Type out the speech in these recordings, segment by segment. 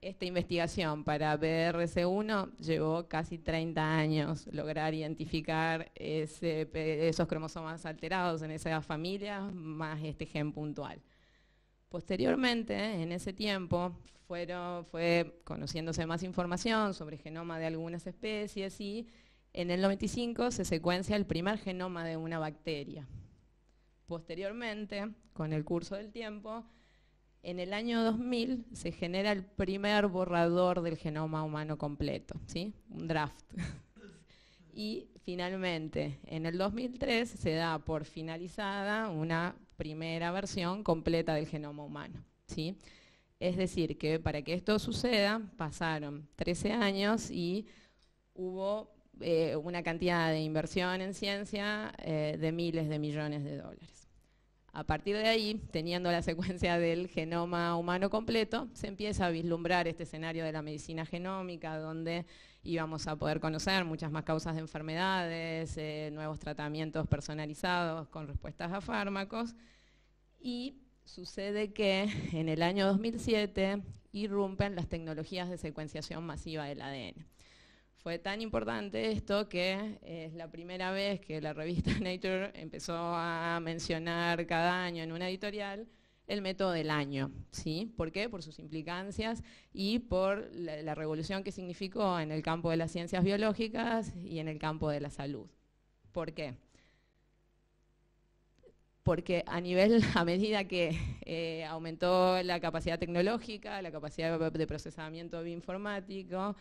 esta investigación para BRC1 llevó casi 30 años lograr identificar esos cromosomas alterados en esas familias más este gen puntual. Posteriormente, en ese tiempo, fue conociéndose más información sobre el genoma de algunas especies y en el 95 se secuencia el primer genoma de una bacteria. Posteriormente, con el curso del tiempo, en el año 2000 se genera el primer borrador del genoma humano completo, ¿sí? un draft. y finalmente, en el 2003 se da por finalizada una primera versión completa del genoma humano. ¿sí? Es decir, que para que esto suceda pasaron 13 años y hubo eh, una cantidad de inversión en ciencia eh, de miles de millones de dólares. A partir de ahí, teniendo la secuencia del genoma humano completo, se empieza a vislumbrar este escenario de la medicina genómica, donde íbamos a poder conocer muchas más causas de enfermedades, eh, nuevos tratamientos personalizados con respuestas a fármacos. Y sucede que en el año 2007 irrumpen las tecnologías de secuenciación masiva del ADN. Fue tan importante esto que es la primera vez que la revista Nature empezó a mencionar cada año en una editorial el método del año. ¿sí? ¿Por qué? Por sus implicancias y por la, revolución que significó en el campo de las ciencias biológicas y en el campo de la salud. ¿Por qué? Porque a nivel, a medida que eh, aumentó la capacidad tecnológica, la capacidad de procesamiento bioinformático,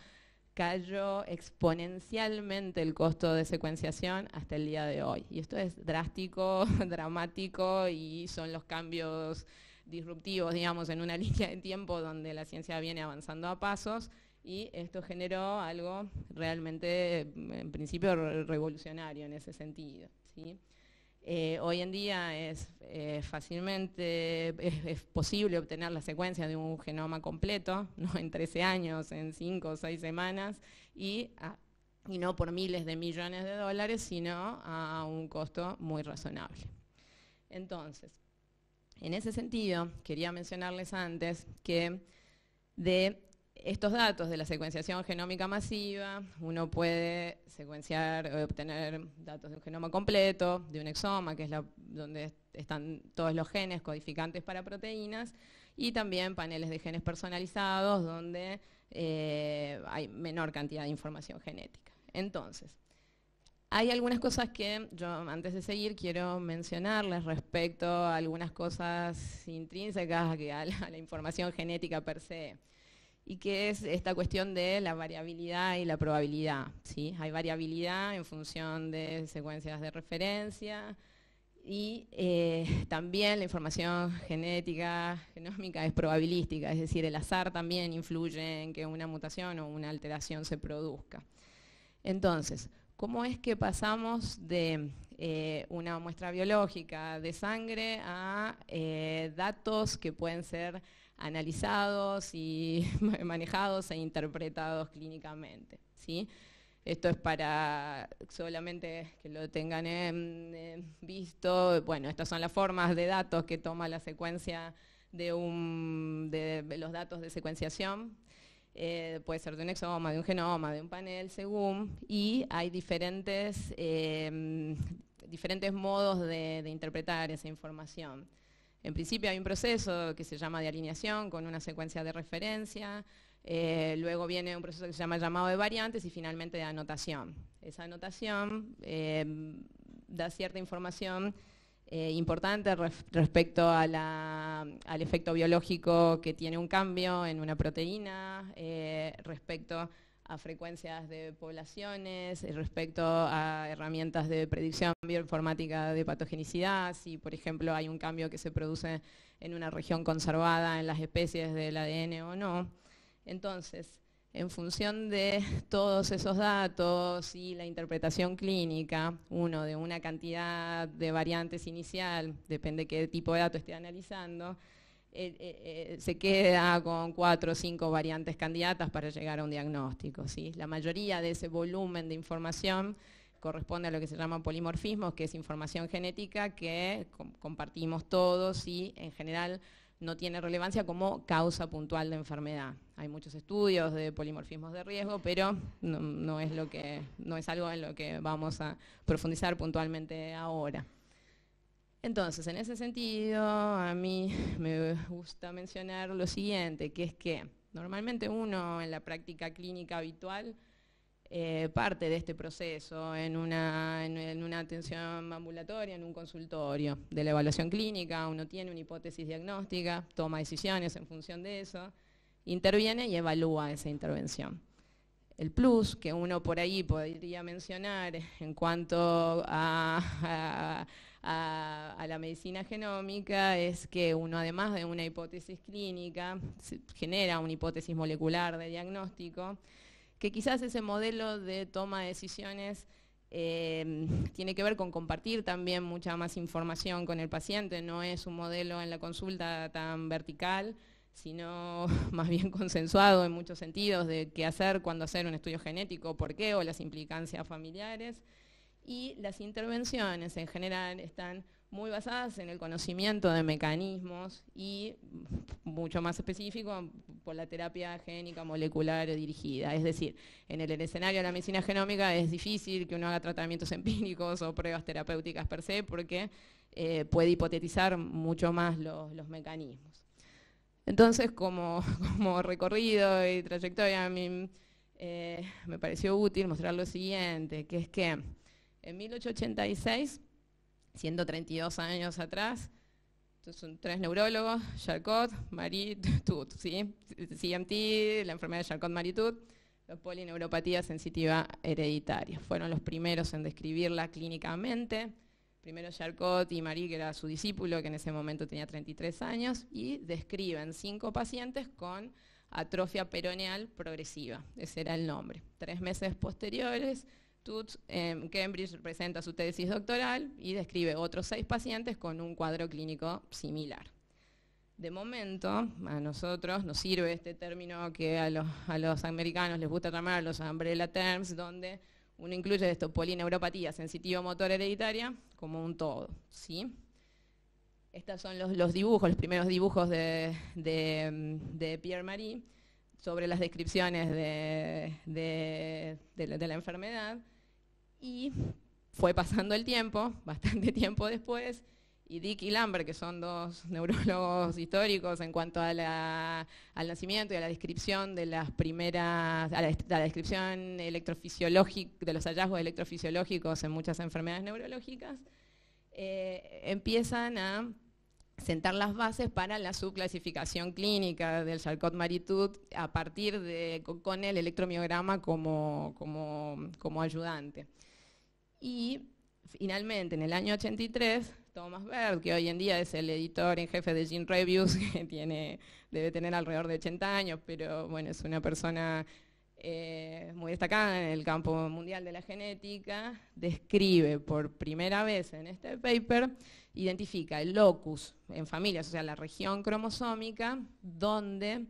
cayó exponencialmente el costo de secuenciación hasta el día de hoy. Y esto es drástico, dramático y son los cambios disruptivos, digamos, en una línea de tiempo donde la ciencia viene avanzando a pasos y esto generó algo realmente, en principio, revolucionario en ese sentido. Eh, hoy en día es eh, fácilmente es, posible obtener la secuencia de un genoma completo, ¿no? en 13 años, en 5 o 6 semanas, ah, y no por miles de millones de dólares, sino a un costo muy razonable. Entonces, en ese sentido, quería mencionarles antes que de estos datos de la secuenciación genómica masiva, uno puede secuenciar o eh, obtener datos de un genoma completo, de un exoma, que es donde están todos los genes codificantes para proteínas, y también paneles de genes personalizados, donde eh, hay menor cantidad de información genética. Entonces, hay algunas cosas que yo antes de seguir quiero mencionarles respecto a algunas cosas intrínsecas que a la información genética per se y que es esta cuestión de la variabilidad y la probabilidad. ¿sí? Hay variabilidad en función de secuencias de referencia y eh, también la información genética, genómica es probabilística, es decir, el azar también influye en que una mutación o una alteración se produzca. Entonces, ¿cómo es que pasamos de eh, una muestra biológica de sangre a eh, datos que pueden ser analizados y manejados e interpretados clínicamente. Esto es para solamente que lo tengan visto. Bueno, estas son las formas de datos que toma la secuencia de, los datos de secuenciación. Eh, puede ser de un exoma, de un genoma, de un panel, según. Y hay diferentes, em, diferentes modos de interpretar esa información. En principio hay un proceso que se llama de alineación con una secuencia de referencia, eh, luego viene un proceso que se llama llamado de variantes y finalmente de anotación. Esa anotación eh, da cierta información eh, importante respecto al efecto biológico que tiene un cambio en una proteína, respecto a frecuencias de poblaciones, eh, respecto a herramientas de predicción bioinformática de patogenicidad, si por ejemplo hay un cambio que se produce en una región conservada en las especies del ADN o no. Entonces, en función de todos esos datos y la interpretación clínica, uno de una cantidad de variantes inicial, depende qué tipo de dato esté analizando, eh, eh, eh, se queda con cuatro o cinco variantes candidatas para llegar a un diagnóstico. ¿sí? La mayoría de ese volumen de información corresponde a lo que se llama polimorfismo, que es información genética que compartimos todos y en general no tiene relevancia como causa puntual de enfermedad. Hay muchos estudios de polimorfismos de riesgo, pero no es algo en lo que vamos a profundizar puntualmente ahora. Entonces, en ese sentido, a mí me gusta mencionar lo siguiente, que es que normalmente uno en la práctica clínica habitual eh, parte de este proceso en una, atención ambulatoria, en un consultorio de la evaluación clínica, uno tiene una hipótesis diagnóstica, toma decisiones en función de eso, interviene y evalúa esa intervención. El plus que uno por ahí podría mencionar en cuanto a a, la medicina genómica es que uno, además de una hipótesis clínica, genera una hipótesis molecular de diagnóstico, que quizás ese modelo de toma de decisiones em, tiene que ver con compartir también mucha más información con el paciente, no es un modelo en la consulta tan vertical, sino más bien consensuado en muchos sentidos de qué hacer, cuándo hacer un estudio genético, por qué o las implicancias familiares y las intervenciones en general están muy basadas en el conocimiento de mecanismos y mucho más específico por la terapia génica molecular dirigida. Es decir, en el escenario de la medicina genómica es difícil que uno haga tratamientos empíricos o pruebas terapéuticas per se porque eh, puede hipotetizar mucho más los, mecanismos. Entonces, como, recorrido y trayectoria, a mí eh, me pareció útil mostrar lo siguiente, que es que en 1886, 132 años atrás, son tres neurólogos, Charcot, Marie Tut, CMT, la enfermedad de Charcot-Marie Tut, los polineuropatía sensitiva hereditaria. Fueron los primeros en describirla clínicamente. Primero Charcot y Marie, que era su discípulo, que en ese momento tenía 33 años, y describen cinco pacientes con atrofia peroneal progresiva. Ese era el nombre. Tres meses posteriores, en em, Cambridge presenta su tesis doctoral y describe otros seis pacientes con un cuadro clínico similar. De momento, a nosotros nos sirve este término que a los, americanos les gusta llamar los umbrella terms, donde uno incluye esto, polineuropatía sensitivo-motor hereditaria, como un todo. ¿sí? Estos son los, dibujos, los primeros dibujos de, Pierre Marie sobre las descripciones de, la, enfermedad. Y fue pasando el tiempo, bastante tiempo después, y Dick y Lambert, que son dos neurólogos históricos en cuanto al nacimiento y a la descripción de las primeras, la, descripción electrofisiológica, de los hallazgos electrofisiológicos en muchas enfermedades neurológicas, eh, empiezan a sentar las bases para la subclasificación clínica del Charcot Maritud a partir de con el electromiograma como ayudante. Y finalmente, en el año 83, Thomas Berg, que hoy en día es el editor en jefe de Gene Reviews, que debe tener alrededor de 80 años, pero bueno, es una persona eh, muy destacada en el campo mundial de la genética, describe por primera vez en este paper, identifica el locus en familias, o sea, la región cromosómica, donde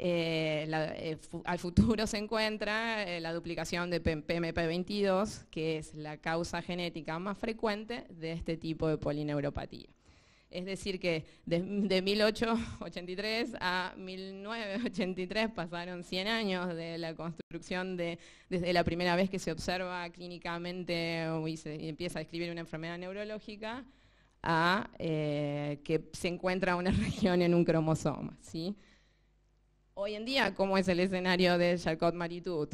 eh, eh, al futuro se encuentra eh, la duplicación de PMP22, que es la causa genética más frecuente de este tipo de polineuropatía. Es decir, que de, 1883 a 1983 pasaron 100 años de la construcción de, desde la primera vez que se observa clínicamente y se empieza a describir una enfermedad neurológica a que se encuentra una región en un cromosoma. ¿sí? Hoy en día, ¿cómo es el escenario de Charcot Maritud?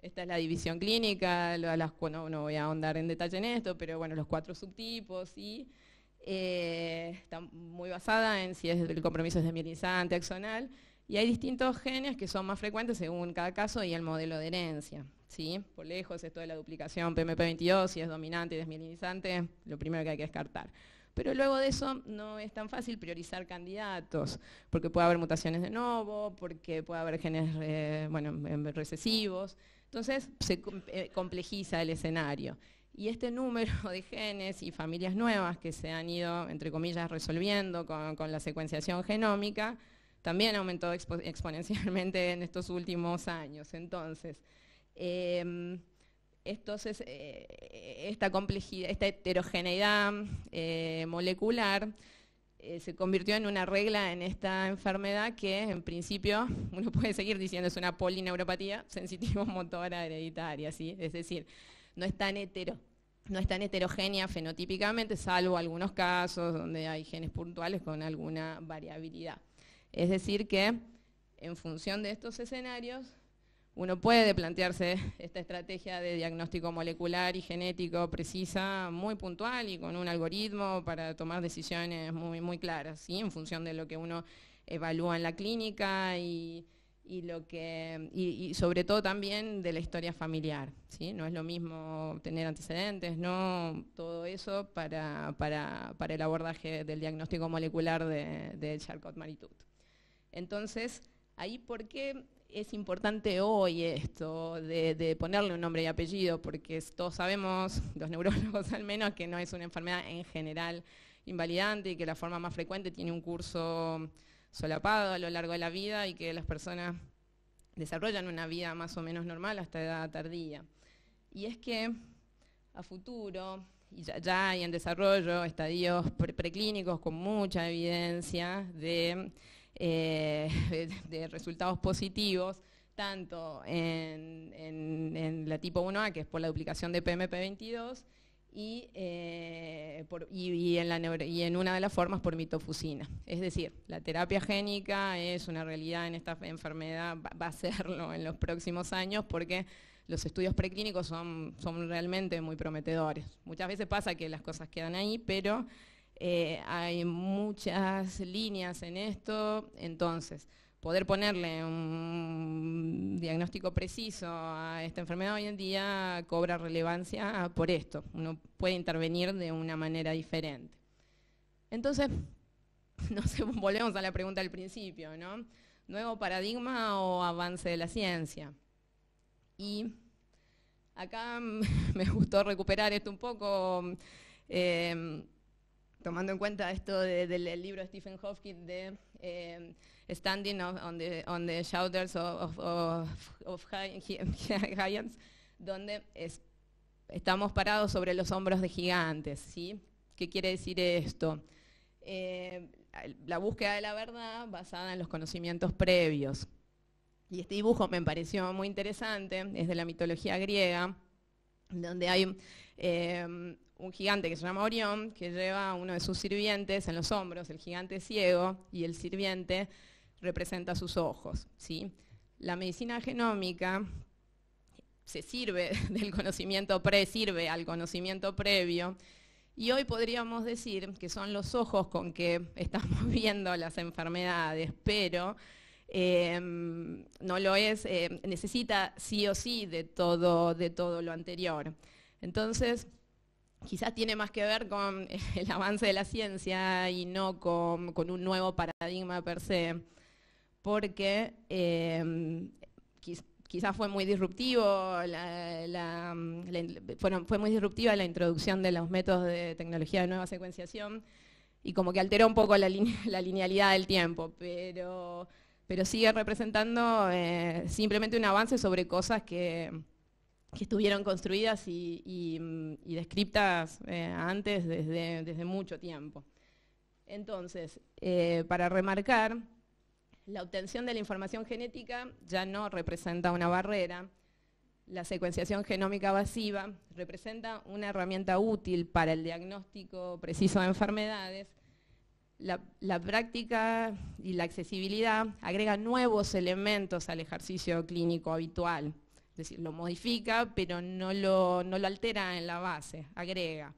Esta es la división clínica, no, voy a ahondar en detalle en esto, pero bueno, los cuatro subtipos y eh, está muy basada en si es, el compromiso es desmielinizante, axonal, y hay distintos genes que son más frecuentes según cada caso y el modelo de herencia. ¿sí? Por lejos, esto de la duplicación PMP22, si es dominante y desmielinizante, lo primero que hay que descartar. Pero luego de eso no es tan fácil priorizar candidatos, porque puede haber mutaciones de nuevo, porque puede haber genes bueno, em, recesivos. Entonces se eh, complejiza el escenario. Y este número de genes y familias nuevas que se han ido, entre comillas, resolviendo con, la secuenciación genómica, también aumentó exponencialmente en estos últimos años. Entonces, em, entonces, eh, eh, esta heterogeneidad eh, molecular se convirtió en una regla en esta enfermedad que, en principio, uno puede seguir diciendo es una polineuropatía sensitivo-motora hereditaria, Es decir, no no es tan heterogénea fenotípicamente, salvo algunos casos donde hay genes puntuales con alguna variabilidad. Es decir que, en función de estos escenarios, uno puede plantearse esta estrategia de diagnóstico molecular y genético precisa, muy puntual y con un algoritmo para tomar decisiones muy, muy claras, ¿sí? en función de lo que uno evalúa en la clínica y, lo que y, sobre todo también de la historia familiar. ¿sí? No es lo mismo tener antecedentes, no todo eso para, para, el abordaje del diagnóstico molecular de, charcot marie Entonces, ahí por qué es importante hoy esto de, ponerle un nombre y apellido, porque todos sabemos, los neurólogos al menos, que no es una enfermedad en general invalidante y que la forma más frecuente tiene un curso solapado a lo largo de la vida y que las personas desarrollan una vida más o menos normal hasta edad tardía. Y es que a futuro, y ya hay en desarrollo estadios preclínicos con mucha evidencia de eh, de, resultados positivos tanto en, la tipo 1A, que es por la duplicación de PMP22, y, eh, y, en una de las formas por mitofusina. Es decir, la terapia génica es una realidad en esta enfermedad, va, a serlo en los próximos años, porque los estudios preclínicos son, son realmente muy prometedores. Muchas veces pasa que las cosas quedan ahí, pero eh, hay muchas líneas en esto, entonces poder ponerle un diagnóstico preciso a esta enfermedad hoy en día cobra relevancia por esto. Uno puede intervenir de una manera diferente. Entonces, no volvemos a la pregunta del principio, ¿no? ¿Nuevo paradigma o avance de la ciencia? Y acá me gustó recuperar esto un poco. Eh, tomando en cuenta esto del libro de Stephen Hawking de eh, Standing on the, on Shoulders of, Giants, donde estamos parados sobre los hombros de gigantes. ¿sí? ¿Qué quiere decir esto? Eh, la búsqueda de la verdad basada en los conocimientos previos. Y este dibujo me pareció muy interesante, es de la mitología griega, donde hay eh, un gigante que se llama Orión, que lleva a uno de sus sirvientes en los hombros, el gigante ciego, y el sirviente representa sus ojos. ¿sí? La medicina genómica se sirve del conocimiento pre, sirve al conocimiento previo, y hoy podríamos decir que son los ojos con que estamos viendo las enfermedades, pero em, no lo es, eh, necesita sí o sí de todo, de todo lo anterior. Entonces, quizás tiene más que ver con el avance de la ciencia y no con, un nuevo paradigma per se, porque em, quizás fue muy disruptivo, fue muy disruptiva la introducción de los métodos de tecnología de nueva secuenciación y como que alteró un poco la, linealidad del tiempo, pero, pero sigue representando eh, simplemente un avance sobre cosas que que estuvieron construidas y, mm, descriptas eh, antes desde, mucho tiempo. Entonces, eh, para remarcar, la obtención de la información genética ya no representa una barrera. La secuenciación genómica basiva representa una herramienta útil para el diagnóstico preciso de enfermedades. La, la práctica y la accesibilidad agregan nuevos elementos al ejercicio clínico habitual es decir, lo modifica, pero no lo, altera en la base, agrega.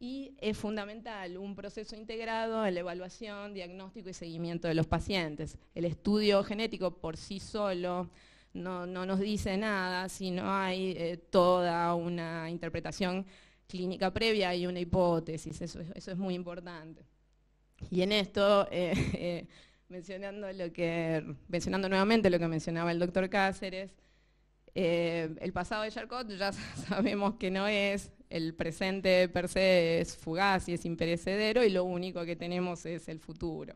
Y es fundamental un proceso integrado en la evaluación, diagnóstico y seguimiento de los pacientes. El estudio genético por sí solo no, nos dice nada si no hay eh, toda una interpretación clínica previa y una hipótesis, eso, es muy importante. Y en esto, eh, eh, que, mencionando nuevamente lo que mencionaba el doctor Cáceres, eh, el pasado de Charcot ya sabemos que no es, el presente per se es fugaz y es imperecedero y lo único que tenemos es el futuro.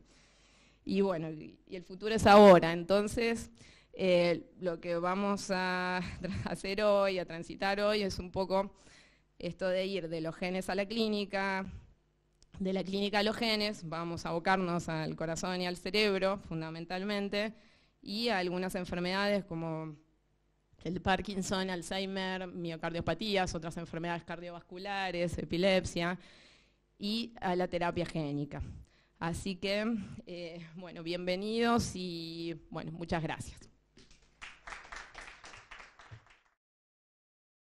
Y bueno, y el futuro es ahora, entonces eh, lo que vamos a hacer hoy, a transitar hoy, es un poco esto de ir de los genes a la clínica, de la clínica a los genes, vamos a abocarnos al corazón y al cerebro fundamentalmente, y a algunas enfermedades como el Parkinson, Alzheimer, miocardiopatías, otras enfermedades cardiovasculares, epilepsia y a la terapia génica. Así que, eh, bueno, bienvenidos y, bueno, muchas gracias.